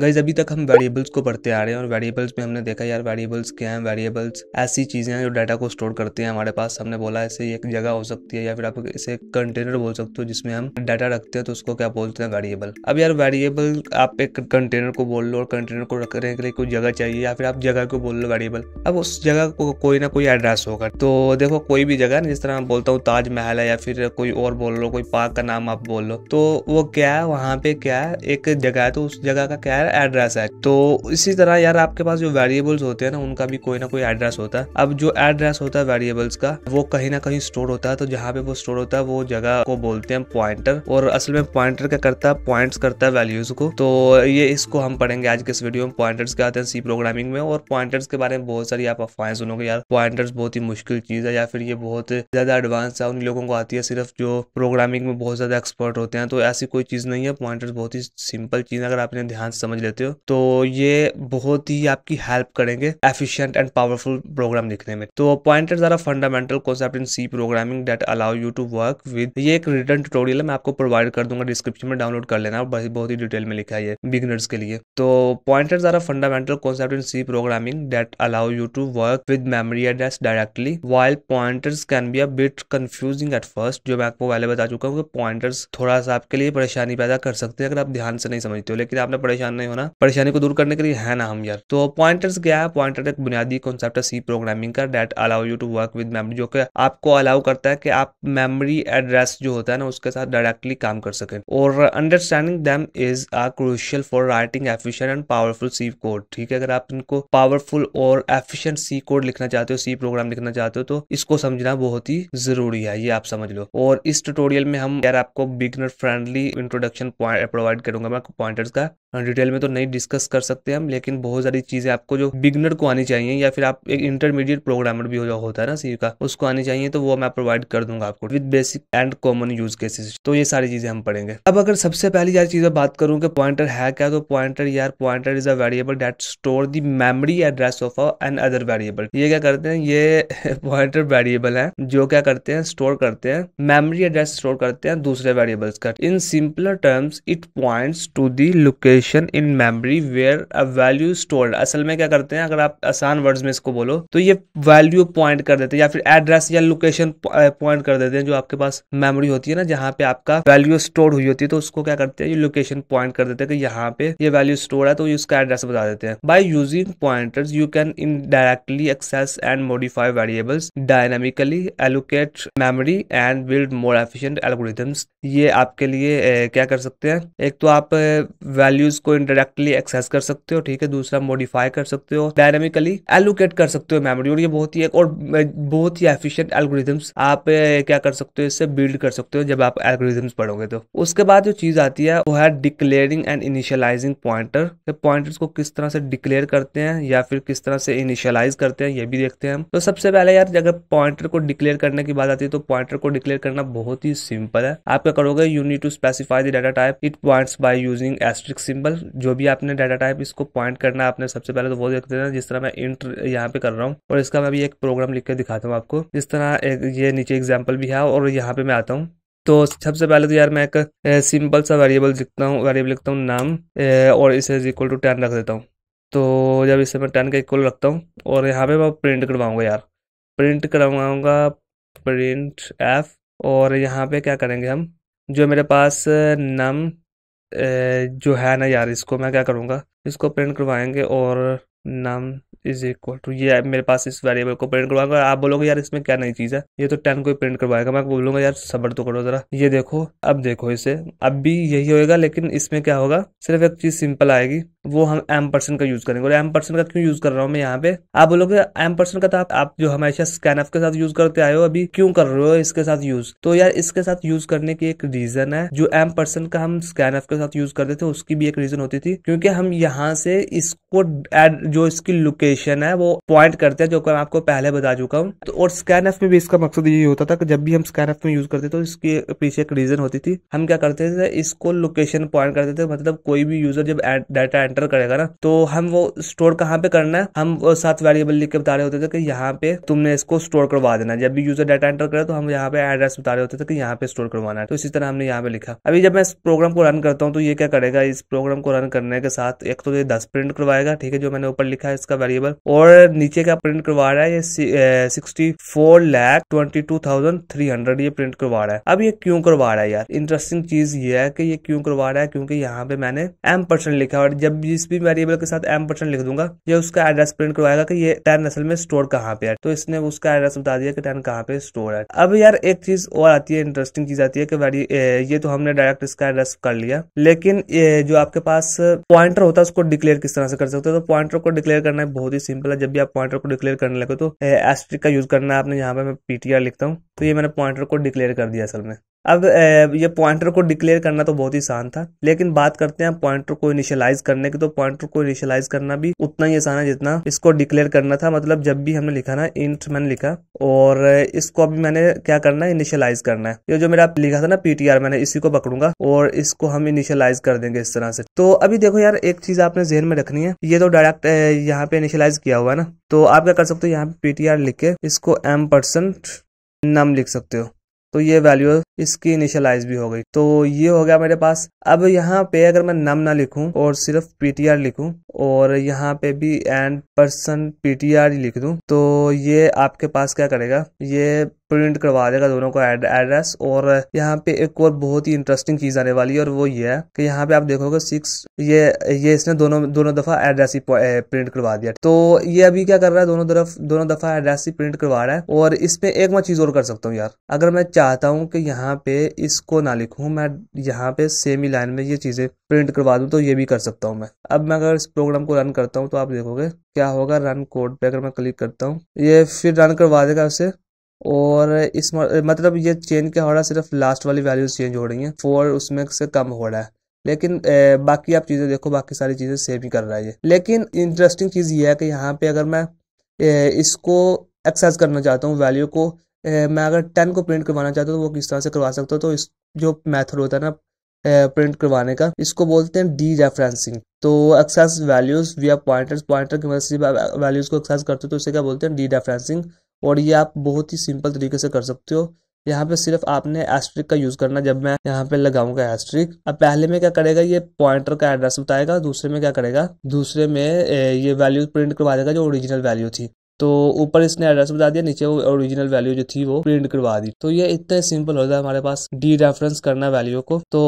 guys अभी तक हम वेरिएबल्स को पढ़ते आ रहे हैं और वेरिएबल्स में हमने देखा यार वेरिएबल्स क्या हैं वेरिएबल्स ऐसी चीज़ें हैं जो डाटा को स्टोर करते हैं हमारे पास हमने बोला ऐसे एक जगह हो सकती है या फिर आप इसे कंटेनर बोल सकते हो जिसमें हम डाटा रखते हैं तो उसको क्या बोलते हैं वेरिएबल अब यार वेरिएबल आप एक कंटेनर को बोल लो और कंटेनर को रखने के लिए कोई जगह चाहिए या फिर आप जगह को बोल लो वेरिएबल अब उस जगह को कोई ना कोई एड्रेस होगा तो देखो कोई भी जगह जिस तरह मैं बोलता हूँ ताजमहल है या फिर कोई और बोल लो कोई पार्क का नाम आप बोल लो तो वो क्या है वहाँ पे क्या है एक जगह है तो उस जगह का क्या है यार एड्रेस है तो इसी तरह यार आपके पास जो वेरिएबल्स होते हैं ना उनका भी कोई ना कोई एड्रेस होता है अब जो एड्रेस होता है वेरिएबल्स का वो कहीं ना कहीं स्टोर होता है तो जहाँ पे वो स्टोर होता है वो जगह को बोलते हैं पॉइंटर और असल में पॉइंटर क्या करता है पॉइंट करता है वैल्यूज को तो ये इसको हम पढ़ेंगे आज के इस वीडियो में पॉइंटर्स क्या आते हैं सी प्रोग्रामिंग में और पॉइंटर्स के बारे में बहुत सारी आप अफवाहें सुनोगे यार पॉइंटर्स बहुत ही मुश्किल चीज़ है या फिर ये बहुत ज़्यादा एडवांस है उन लोगों को आती है सिर्फ जो प्रोग्रामिंग में बहुत ज़्यादा एक्सपर्ट होते हैं तो ऐसी कोई चीज़ नहीं है पॉइंटर्स बहुत ही सिंपल चीज़ अगर आपने ध्यान समझ समझ लेते हो तो ये बहुत ही आपकी हेल्प करेंगे एफिशिएंट एंड पावरफुल प्रोग्राम लिखने में तो pointer are fundamental concept in C programming that allow you to work with ये एक रिटर्न ट्यूटोरियल मैं आपको प्रोवाइड कर दूंगा डिस्क्रिप्शन में डाउनलोड कर लेना बहुत ही डिटेल में लिखा है बिगनर्स के लिए तो pointer are fundamental concept in C programming that allow you to work with memory address directly while pointers can be a bit confusing at first जो मैं आपको पहले बता चुका हूँ पॉइंटर्स थोड़ा सा आपके लिए परेशानी पैदा कर सकते हैं अगर आप ध्यान से नहीं समझते हो लेकिन आपने परेशान में होना परेशानी को दूर करने के लिए है ना हम यार तो पॉइंटर्स क्या है पॉइंटर एक बुनियादी कॉन्सेप्ट है सी प्रोग्रामिंग का that allow you to work with memory जो कि आपको अलाउ करता है कि आप मेमरी एड्रेस जो होता है ना उसके साथ डायरेक्टली काम कर सके और understanding them is are crucial for writing efficient and powerful C code ठीक है अगर आप इनको पावरफुल और एफिशियंट सी कोड लिखना चाहते हो सी प्रोग्राम लिखना चाहते हो तो इसको समझना बहुत ही जरूरी है ये आप समझ लो और इस ट्यूटोरियल में हम यार आपको बिगनर फ्रेंडली इंट्रोडक्शन प्रोवाइड करूंगा मैं पॉइंटर्स का डिटेल में तो नहीं डिस्कस कर सकते हम लेकिन बहुत सारी चीज़ें आपको जो बिगनर को आनी चाहिए या फिर आप एक इंटरमीडिएट प्रोग्रामर भी हो होता है ना सी का उसको आनी चाहिए तो वो मैं प्रोवाइड कर दूंगा आपको with basic and common use cases तो ये सारी चीज़ें हम पढ़ेंगे अब अगर सबसे पहली यार चीज़ बात करूँ कि पॉइंटर है क्या तो पॉइंटर यार pointer is a variable that store the memory address of another variable ये क्या करते हैं ये पॉइंटर वेरिएबल है जो क्या करते हैं स्टोर करते हैं मेमोरी एड्रेस स्टोर करते हैं दूसरे वेरिएबल्स का in simpler terms it points to the location in in memory where a value stored असल में क्या करते हैं अगर आप आसान वर्ड्स में इसको बोलो तो ये वैल्यू पॉइंट कर देते हैं या फिर एड्रेस या लोकेशन पॉइंट कर देते हैं जो आपके पास मेमोरी होती है ना जहाँ पे आपका वैल्यू स्टोर हुई होती है तो उसको क्या करते हैं ये लोकेशन पॉइंट कर देते हैं कि यहाँ पे ये वैल्यू स्टोर है तो ये उसका एड्रेस बता देते हैं by using pointers you can indirectly access and modify variables dynamically allocate memory and build more efficient algorithms ये आपके लिए ए, क्या कर सकते हैं एक तो आप वैल्यूज को डायरेक्टली एक्सेस कर सकते हो ठीक है दूसरा मॉडिफाई कर सकते हो डायनामिकली एलोकेट कर सकते हो मेमोरी और ये बहुत ही एक और बहुत ही एफिशिएंट एल्गोरिथम्स आप क्या कर सकते हो इससे बिल्ड कर सकते हो जब आप एल्गोरिथम्स पढ़ोगे तो उसके बाद जो चीज आती है वो है declaring and initializing pointer pointers को किस तरह से डिक्लेयर करते हैं या फिर किस तरह से इनिशियलाइज करते हैं ये भी देखते हैं हम तो सबसे पहले यार अगर पॉइंटर को डिक्लेयर करने की बात आती है तो पॉइंटर को डिक्लेयर करना बहुत ही सिंपल है आप क्या करोगे you need to specify the data type it points by using asterisk symbol जो भी आपने डाटा टाइप इसको पॉइंट करना है आपने सबसे पहले तो वो देख देना जिस तरह मैं इंट यहाँ पे कर रहा हूँ और इसका मैं भी एक प्रोग्राम लिख के दिखाता हूँ आपको जिस तरह एक ये नीचे एग्जाम्पल भी है और यहाँ पे मैं आता हूँ तो सबसे पहले तो यार मैं एक सिंपल सा वेरिएबल लिखता हूँ वेरिएबल लिखता हूँ नाम और इसे इज इक्वल टू टेन रख देता हूँ तो जब इसे मैं टेन का इक्वल रखता हूँ और यहाँ पे मैं प्रिंट करवाऊँगा यार प्रिंट करवाऊँगा प्रिंट एफ और यहाँ पे क्या करेंगे हम जो मेरे पास नम जो है ना यार इसको मैं क्या करूँगा इसको प्रिंट करवाएंगे और नाम इज इक्वल टू ये मेरे पास इस वेरिएबल को प्रिंट करवाएंगे आप बोलोगे यार इसमें क्या नई चीज़ है ये तो टेन को ही प्रिंट करवाएगा मैं बोलूँगा यार सबर तो करो ज़रा ये देखो अब देखो इसे अब भी यही होएगा लेकिन इसमें क्या होगा सिर्फ एक चीज़ सिंपल आएगी वो हम एम परसेंट का यूज करेंगे और एम परसेंट का क्यों यूज कर रहा हूँ मैं यहाँ पे आप बोलोगे एम परसेंट का तो आप, जो हमेशा स्कैन के साथ यूज करते आए हो अभी क्यों कर रहे हो इसके साथ यूज तो यार इसके साथ यूज करने की एक रीजन है जो एम परसेंट का हम स्कैन एफ के साथ यूज करते थे उसकी भी एक रीजन होती थी क्योंकि हम यहाँ से इसको एड जो इसकी लोकेशन है वो पॉइंट करते हैं जो मैं आपको पहले बता चुका हूँ तो और स्कैन एफ में भी इसका मकसद यही होता था कि जब भी हम स्कैन एफ में यूज करते थे तो इसके पीछे एक रीजन होती थी हम क्या करते थे इसको लोकेशन पॉइंट करते थे मतलब कोई भी यूजर जब डाटा एंटर करेगा ना तो हम वो स्टोर कहाँ पे करना है हम साथ वेरिएबल लिख के बता रहे होते थे कि यहाँ पे तुमने इसको स्टोर करवा देना जब भी यूजर डाटा एंटर करे तो हम यहाँ पे एड्रेस बता रहे होते थे कि यहाँ पे स्टोर करवाना है तो इसी तरह हमने यहाँ पे लिखा अभी जब मैं इस प्रोग्राम को रन करता हूँ तो ये क्या करेगा इस प्रोग्राम को रन करने के साथ एक तो ये दस प्रिंट करवाएगा ठीक है जो मैंने ऊपर लिखा है इसका वेरिएबल और नीचे का प्रिंट करवा रहा है ये sixty four lakh twenty two thousand three hundred ये प्रिंट करवा रहा है अब ये क्यों करवा रहा है यार इंटरेस्टिंग चीज ये है कि ये क्यों करवा रहा है क्योंकि यहाँ पे मैंने एम परसेंट लिखा और जब जिस भी वेरिएबल के साथ एम परसेंट लिख दूंगा ये उसका एड्रेस प्रिंट करवाएगा कि ये टेन असल में स्टोर कहाँ पे है तो इसने उसका एड्रेस बता दिया कि टेन कहाँ पे स्टोर है अब यार एक चीज और आती है इंटरेस्टिंग चीज आती है कि ये तो हमने डायरेक्ट इसका एड्रेस कर लिया लेकिन जो आपके पास पॉइंटर होता है उसको डिक्लेयर किस तरह से कर सकते हो तो पॉइंटर को डिक्लेयर करना बहुत ही सिंपल है जब भी आप पॉइंटर को डिक्लेयर करने लगे तो एस्ट्रिक का यूज करना है आपने यहाँ पे मैं पीटीआर लिखता हूँ तो ये मैंने पॉइंटर को डिक्लेयर कर दिया असल में अब ये पॉइंटर को डिक्लेयर करना तो बहुत ही आसान था लेकिन बात करते हैं पॉइंटर को इनिशियलाइज करने की तो पॉइंटर को इनिशियलाइज करना भी उतना ही आसान है जितना इसको डिक्लेयर करना था मतलब जब भी हमने लिखा ना इंट मैंने लिखा और इसको अभी मैंने क्या करना है इनिशियलाइज करना है ये जो मेरा लिखा था ना पीटीआर मैंने इसी को पकड़ूंगा और इसको हम इनिशियलाइज कर देंगे इस तरह से तो अभी देखो यार एक चीज आपने जहन में रखनी है ये तो डायरेक्ट यहाँ पे इनिशियलाइज किया हुआ है ना तो आप क्या कर सकते हो यहाँ पे पीटीआर लिख के इसको एम परसेंट नम लिख सकते हो तो ये वैल्यू इसकी इनिशियलाइज भी हो गई तो ये हो गया मेरे पास अब यहाँ पे अगर मैं नम ना लिखूं और सिर्फ पीटीआर लिखूं और यहाँ पे भी एंड परसेंट पीटीआर लिख दूं तो ये आपके पास क्या करेगा ये प्रिंट करवा देगा दोनों को एड्रेस और यहाँ पे एक और बहुत ही इंटरेस्टिंग चीज आने वाली है और वो ये है कि यहाँ पे आप देखोगे सिक्स ये ये इसने दोनों दोनों दफा एड्रेस ही प्रिंट करवा दिया तो ये अभी क्या कर रहा है दोनों तरफ दोनों दफा एड्रेस ही प्रिंट करवा रहा है और इसमें एक मैं चीज और कर सकता हूँ यार अगर मैं चाहता हूँ कि यहाँ पे इसको ना लिखू मैं यहाँ पे सेम ही लाइन में ये चीजें प्रिंट करवा दू तो ये भी कर सकता हूँ मैं अब मैं अगर इस प्रोग्राम को रन करता हूँ तो आप देखोगे क्या होगा रन कोड पे अगर मैं क्लिक करता हूँ ये फिर रन करवा देगा उसे और इस मतलब ये चेंज क्या हो रहा है सिर्फ लास्ट वाली वैल्यूज चेंज हो रही हैं फोर उसमें से कम हो रहा है लेकिन ए, बाकी आप चीज़ें देखो बाकी सारी चीज़ें सेम ही कर रहा है ये लेकिन इंटरेस्टिंग चीज़ ये है कि यहाँ पे अगर मैं ए, इसको एक्सेस करना चाहता हूँ वैल्यू को ए, मैं अगर टेन को प्रिंट करवाना चाहता हूँ तो वो किस तरह से करवा सकता हूँ तो इस जो मैथड होता है ना प्रिंट करवाने का इसको बोलते हैं डी रेफरेंसिंग तो access values via pointers pointer की मदद से वैल्यूज को एक्सेस करते हो तो इसे क्या बोलते हैं डी रेफरेंसिंग और ये आप बहुत ही सिंपल तरीके से कर सकते हो यहाँ पे सिर्फ आपने एस्ट्रिक का यूज़ करना जब मैं यहाँ पे लगाऊंगा एस्ट्रिक अब पहले में क्या करेगा ये पॉइंटर का एड्रेस बताएगा दूसरे में क्या करेगा दूसरे में ये वैल्यू प्रिंट करवा देगा जो ओरिजिनल वैल्यू थी तो ऊपर इसने एड्रेस बता दिया नीचे वो ओरिजिनल वैल्यू जो थी वो प्रिंट करवा दी तो ये इतना सिंपल होता है हमारे पास डी रेफरेंस करना वैल्यू को तो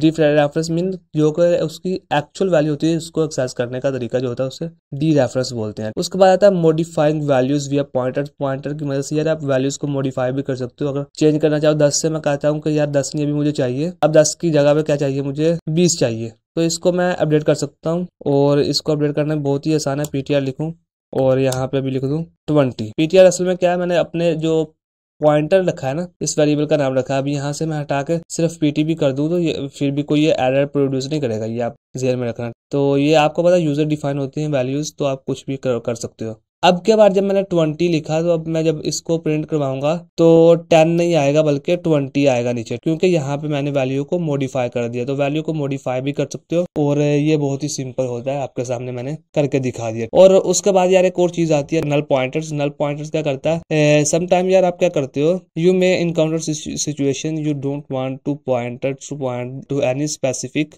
डी रेफरेंस मीन जो कि उसकी एक्चुअल वैल्यू होती है उसको एक्सेस करने का तरीका जो होता है उसे डी रेफरेंस बोलते हैं उसके बाद आता है modifying values via pointer pointer की मदद से यार आप वैल्यूज को मॉडिफाई भी कर सकते हो अगर चेंज करना चाहो दस से मैं कहता हूँ कि यार दस नहीं अभी मुझे चाहिए अब दस की जगह पे क्या चाहिए मुझे बीस चाहिए तो इसको मैं अपडेट कर सकता हूँ और इसको अपडेट करना बहुत ही आसान है पीटीआर लिखूँ और यहाँ पे भी लिख दूँ ट्वेंटी पीटीआर असल में क्या है मैंने अपने जो पॉइंटर रखा है ना इस वेरिएबल का नाम रखा है अभी यहाँ से मैं हटा के सिर्फ भी कर दूँ तो ये फिर भी कोई ये एरर प्रोड्यूस नहीं करेगा ये आप जेयर में रखना तो ये आपको पता यूज़र डिफाइन होती हैं वैल्यूज़ तो आप कुछ भी कर, कर सकते हो अब के बार जब मैंने ट्वेंटी लिखा तो अब मैं जब इसको प्रिंट करवाऊंगा तो टेन नहीं आएगा बल्कि ट्वेंटी आएगा नीचे क्योंकि यहाँ पे मैंने वैल्यू को मॉडिफाई कर दिया तो वैल्यू को मॉडिफाई भी कर सकते हो और ये बहुत ही सिंपल होता है आपके सामने मैंने करके दिखा दिया और उसके बाद यार एक और चीज आती है नल पॉइंटर्स नल पॉइंटर्स क्या करता है समटाइम यार आप क्या करते हो you may encounter situation you don't want to pointer to point to any specific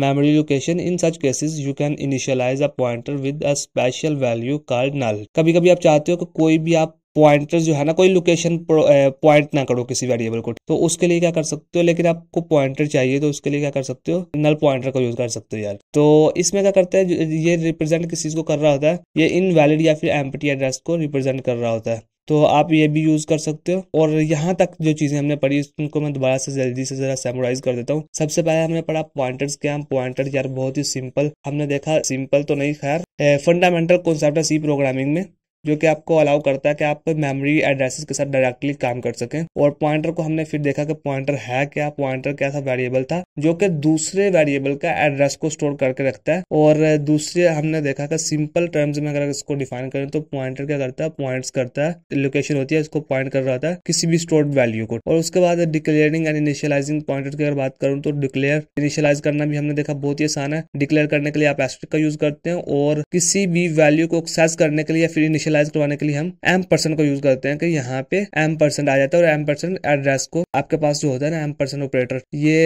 memory location in such cases you can initialize a pointer with a special value called null example कभी कभी आप चाहते हो कि कोई भी आप pointers जो है ना कोई लोकेशन पॉइंट ना करो किसी वेरिएबल को तो उसके लिए क्या कर सकते हो लेकिन आपको पॉइंटर चाहिए तो उसके लिए क्या कर सकते हो नल पॉइंटर का यूज कर सकते हो यार तो इसमें क्या करता है ये रिप्रेजेंट किस चीज को कर रहा होता है ये इनवैलिड या फिर एम्पटी एड्रेस को रिप्रेजेंट कर रहा होता है तो आप ये भी यूज़ कर सकते हो और यहाँ तक जो चीज़ें हमने पढ़ी उनको मैं दोबारा से जल्दी से ज़रा सेमोराइज कर देता हूँ सबसे पहले हमने पढ़ा पॉइंटर्स क्या हम पॉइंटर्स यार बहुत ही सिंपल हमने देखा सिंपल तो नहीं खैर फंडामेंटल कॉन्सेप्ट है सी प्रोग्रामिंग में जो कि आपको अलाउ करता है कि आप मेमोरी एड्रेसेस के साथ डायरेक्टली काम कर सकें और पॉइंटर को हमने फिर देखा कि पॉइंटर है क्या पॉइंटर कैसा वेरिएबल था जो कि दूसरे वेरिएबल का एड्रेस को स्टोर करके रखता है और दूसरे हमने देखा कि सिंपल टर्म्स में अगर इसको डिफाइन करें तो पॉइंटर क्या करता है पॉइंट करता है लोकेशन तो होती है इसको पॉइंट कर रहा था किसी भी स्टोर वैल्यू को और उसके बाद डिक्लेयरिंग एंड इनिशियलाइजिंग पॉइंटर की अगर बात करूँ तो डिक्लेयर इनिशियलाइज करना भी हमने देखा बहुत ही आसान है डिक्लेयर करने के लिए आप एस्ट्रिक का यूज करते हैं और किसी भी वैल्यू को एक्सेस करने के लिए फिर इनिशियल इनिशियलाइज करवाने के लिए हम एम परसेंट को यूज करते हैं कि यहाँ पे एम परसेंट आ जाता है और एम परसेंट एड्रेस को आपके पास जो होता है ना एम परसेंट ऑपरेटर ये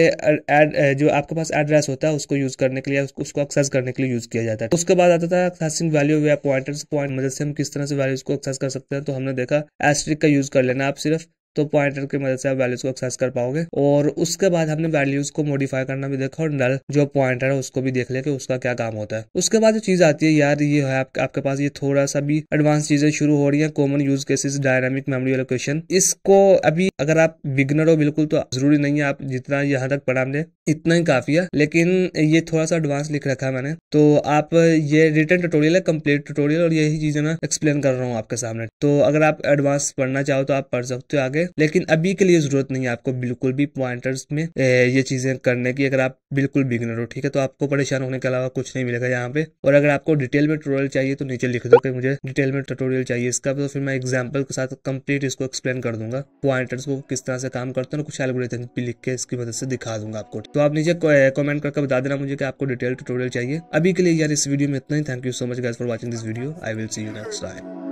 एड जो आपके पास एड्रेस होता है उसको यूज करने के लिए उसको एक्सेस करने के लिए यूज किया जाता है तो उसके बाद आता था एक्सेसिंग वैल्यू या पॉइंटर्स पॉइंट मदद से हम किस तरह से वैल्यूज को एक्सेस कर सकते हैं तो हमने देखा एस्ट्रिक का यूज कर लेना आप सिर्फ तो पॉइंटर की मदद से आप वैल्यूज को एक्सेस कर पाओगे और उसके बाद हमने वैल्यूज को मॉडिफाई करना भी देखा और नल जो पॉइंटर है उसको भी देख लिया कि उसका क्या काम होता है उसके बाद जो चीज आती है यार ये है आप, आपके पास ये थोड़ा सा भी एडवांस चीजें शुरू हो रही है common use cases dynamic memory allocation इसको अभी अगर आप बिगनर हो बिल्कुल तो जरूरी नहीं है आप जितना यहाँ तक पढ़ा हमने इतना ही काफी है लेकिन ये थोड़ा सा एडवांस लिख रखा है मैंने तो आप ये रिटर्न ट्यूटोरियल है कम्प्लीट ट्यूटोरियल और यही चीजें मैं एक्सप्लेन कर रहा हूँ आपके सामने तो अगर आप एडवांस पढ़ना चाहो तो आप पढ़ सकते हो आगे करें लेकिन अभी के लिए जरूरत नहीं है आपको बिल्कुल भी पॉइंटर्स में ये चीजें करने की अगर आप बिल्कुल बिगनर हो ठीक है तो आपको परेशान होने के अलावा कुछ नहीं मिलेगा यहाँ पे और अगर आपको डिटेल में ट्यूटोरियल चाहिए तो नीचे लिख दो कि मुझे डिटेल में ट्यूटोरियल चाहिए इसका तो फिर मैं एग्जाम्पल के साथ कम्प्लीट इसको एक्सप्लेन कर दूंगा पॉइंटर्स को किस तरह से काम करते हैं कुछ एल्गोरिथम भी लिख के इसकी मदद से दिखा दूंगा आपको तो आप नीचे कॉमेंट करके बता देना मुझे कि आपको डिटेल ट्यूटोरियल चाहिए अभी के लिए यार इस वीडियो में इतना ही thank you so much guys for watching this video I will see you next time